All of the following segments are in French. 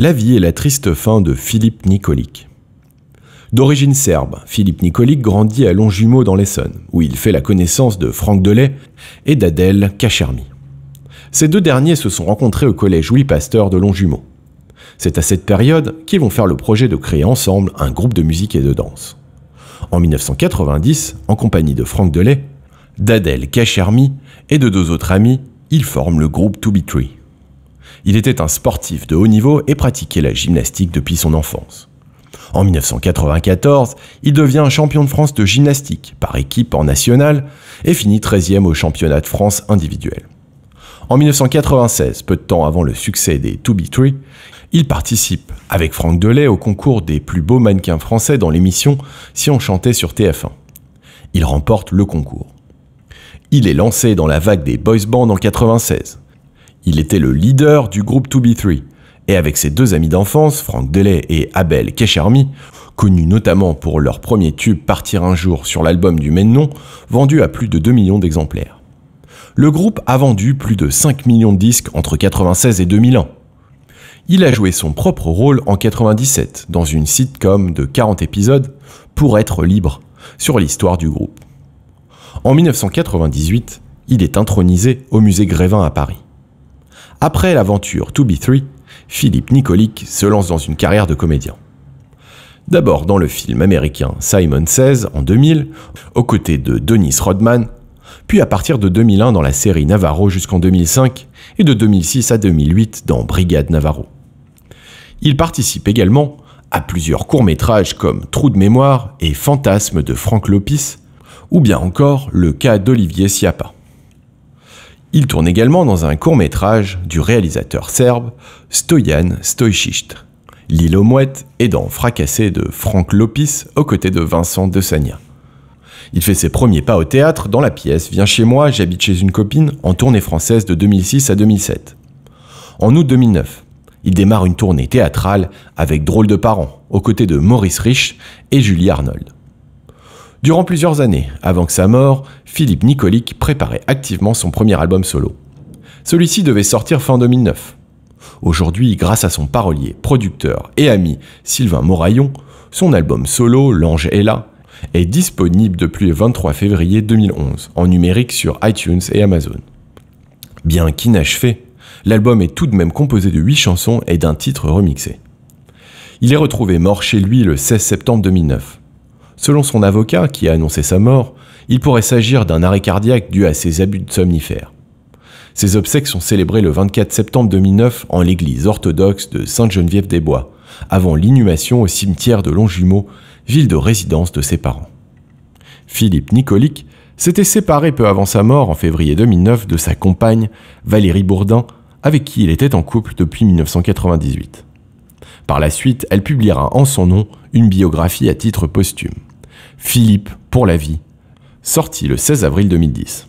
La vie et la triste fin de Philippe Nicolic. D'origine serbe, Philippe Nicolic grandit à Longjumeau dans l'Essonne, où il fait la connaissance de Franck Delay et d'Adèle Cachermi. Ces deux derniers se sont rencontrés au collège Louis Pasteur de Longjumeau. C'est à cette période qu'ils vont faire le projet de créer ensemble un groupe de musique et de danse. En 1990, en compagnie de Franck Delay, d'Adèle Cachermi et de deux autres amis, ils forment le groupe To Be Tree. Il était un sportif de haut niveau et pratiquait la gymnastique depuis son enfance. En 1994, il devient champion de France de gymnastique par équipe en national et finit 13e au championnat de France individuel. En 1996, peu de temps avant le succès des 2B3, il participe avec Franck Delay au concours des plus beaux mannequins français dans l'émission Si on chantait sur TF1. Il remporte le concours. Il est lancé dans la vague des boys bands en 1996. Il était le leader du groupe 2B3, et avec ses deux amis d'enfance, Frank Delay et Abel Keshermi, connus notamment pour leur premier tube Partir un jour sur l'album du même nom, vendu à plus de 2 millions d'exemplaires. Le groupe a vendu plus de 5 millions de disques entre 1996 et 2000 ans. Il a joué son propre rôle en 97 dans une sitcom de 40 épisodes pour être libre sur l'histoire du groupe. En 1998, il est intronisé au musée Grévin à Paris. Après l'aventure 2B3, Philippe Nicolik se lance dans une carrière de comédien. D'abord dans le film américain Simon Says en 2000, aux côtés de Dennis Rodman, puis à partir de 2001 dans la série Navarro jusqu'en 2005 et de 2006 à 2008 dans Brigade Navarro. Il participe également à plusieurs courts-métrages comme Trou de mémoire et Fantasme de Franck Lopis, ou bien encore Le cas d'Olivier Siapa. Il tourne également dans un court métrage du réalisateur serbe Stojan Stojčić. L'île aux mouettes est dans Fracassé de Franck Lopis aux côtés de Vincent Desagna. Il fait ses premiers pas au théâtre dans la pièce Viens chez moi, j'habite chez une copine en tournée française de 2006 à 2007. En août 2009, il démarre une tournée théâtrale avec Drôle de parents aux côtés de Maurice Rich et Julie Arnold. Durant plusieurs années, avant que sa mort, Philippe Nicolic préparait activement son premier album solo. Celui-ci devait sortir fin 2009. Aujourd'hui, grâce à son parolier, producteur et ami Sylvain Moraillon, son album solo L'Ange est là est disponible depuis le 23 février 2011 en numérique sur iTunes et Amazon. Bien qu'inachevé, l'album est tout de même composé de 8 chansons et d'un titre remixé. Il est retrouvé mort chez lui le 16 septembre 2009. Selon son avocat, qui a annoncé sa mort, il pourrait s'agir d'un arrêt cardiaque dû à ses abus de somnifères. Ses obsèques sont célébrées le 24 septembre 2009 en l'église orthodoxe de Sainte-Geneviève-des-Bois, avant l'inhumation au cimetière de Longjumeau, ville de résidence de ses parents. Philippe Nicolic s'était séparé peu avant sa mort en février 2009 de sa compagne, Valérie Bourdin, avec qui il était en couple depuis 1998. Par la suite, elle publiera en son nom une biographie à titre posthume. Philippe pour la vie, sorti le 16 avril 2010.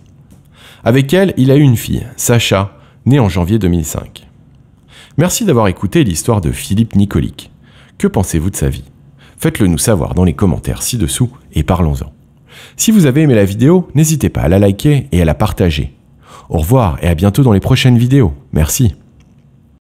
Avec elle, il a eu une fille, Sacha, née en janvier 2005. Merci d'avoir écouté l'histoire de Philippe Nicolique. Que pensez-vous de sa vie Faites-le nous savoir dans les commentaires ci-dessous et parlons-en. Si vous avez aimé la vidéo, n'hésitez pas à la liker et à la partager. Au revoir et à bientôt dans les prochaines vidéos. Merci.